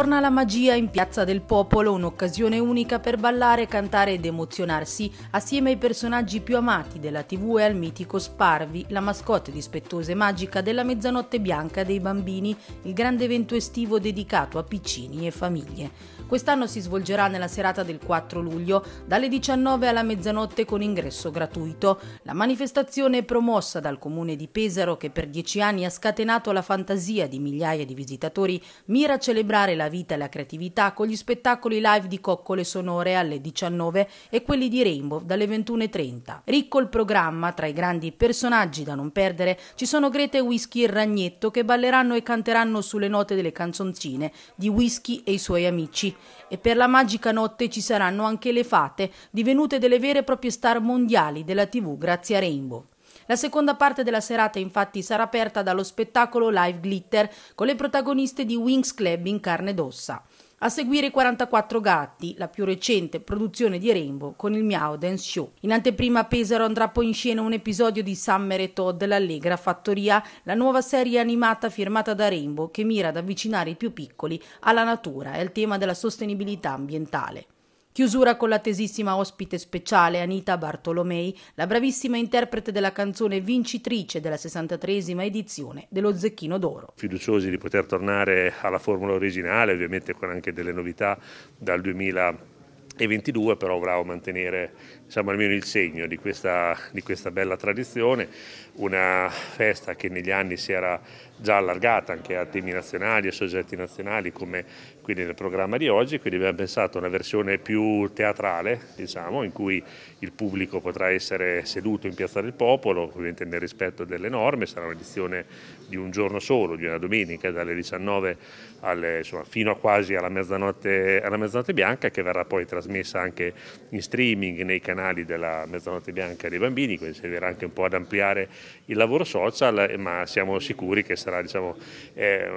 Torna la magia in Piazza del Popolo, un'occasione unica per ballare, cantare ed emozionarsi assieme ai personaggi più amati della TV e al mitico Sparvi, la mascotte dispettosa e magica della mezzanotte bianca dei bambini, il grande evento estivo dedicato a piccini e famiglie. Quest'anno si svolgerà nella serata del 4 luglio, dalle 19 alla mezzanotte con ingresso gratuito. La manifestazione è promossa dal comune di Pesaro che per dieci anni ha scatenato la fantasia di migliaia di visitatori, mira a celebrare la vita e la creatività con gli spettacoli live di Coccole Sonore alle 19 e quelli di Rainbow dalle 21.30. Ricco il programma, tra i grandi personaggi da non perdere ci sono Greta e Whisky il Ragnetto che balleranno e canteranno sulle note delle canzoncine di Whisky e i suoi amici. E per la magica notte ci saranno anche le fate, divenute delle vere e proprie star mondiali della TV grazie a Rainbow. La seconda parte della serata infatti sarà aperta dallo spettacolo Live Glitter con le protagoniste di Wings Club in carne ed ossa. A seguire 44 gatti, la più recente produzione di Rainbow con il Miao Dance Show. In anteprima Pesaro andrà poi in scena un episodio di Summer e Todd l'Allegra Fattoria, la nuova serie animata firmata da Rainbow che mira ad avvicinare i più piccoli alla natura e al tema della sostenibilità ambientale. Chiusura con l'attesissima ospite speciale Anita Bartolomei, la bravissima interprete della canzone vincitrice della 63esima edizione dello Zecchino d'Oro. Fiduciosi di poter tornare alla formula originale, ovviamente con anche delle novità dal 2000 e 22 però bravo a mantenere diciamo, almeno il segno di questa, di questa, bella tradizione, una festa che negli anni si era già allargata anche a temi nazionali, a soggetti nazionali come quindi nel programma di oggi, quindi abbiamo pensato a una versione più teatrale diciamo, in cui il pubblico potrà essere seduto in Piazza del Popolo, ovviamente nel rispetto delle norme, sarà un'edizione di un giorno solo, di una domenica dalle 19 alle, insomma, fino a quasi alla mezzanotte, alla mezzanotte bianca che verrà poi trasmessa trasmessa anche in streaming nei canali della Mezzanotte Bianca dei Bambini, quindi servirà anche un po' ad ampliare il lavoro social, eh, ma siamo sicuri che sarà diciamo, eh,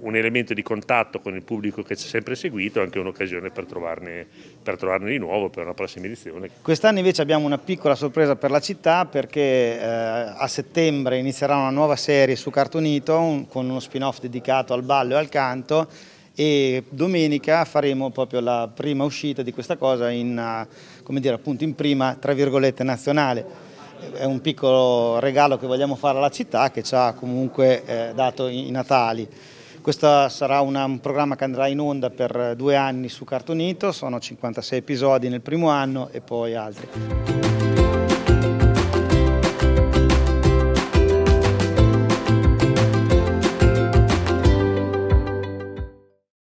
un, elemento di contatto con il pubblico che ci ha sempre seguito, anche un'occasione per trovarne, per trovarne di nuovo per una prossima edizione. Quest'anno invece abbiamo una piccola sorpresa per la città perché eh, a settembre inizierà una nuova serie su Cartonito con uno spin-off dedicato al ballo e al canto e domenica faremo proprio la prima uscita di questa cosa in, eh, dire, in prima tra virgolette nazionale. È un piccolo regalo che vogliamo fare alla città che ci ha comunque eh, dato i Natali. Questo sarà una, un programma che andrà in onda per due anni su Cartonito, sono 56 episodi nel primo anno e poi altri.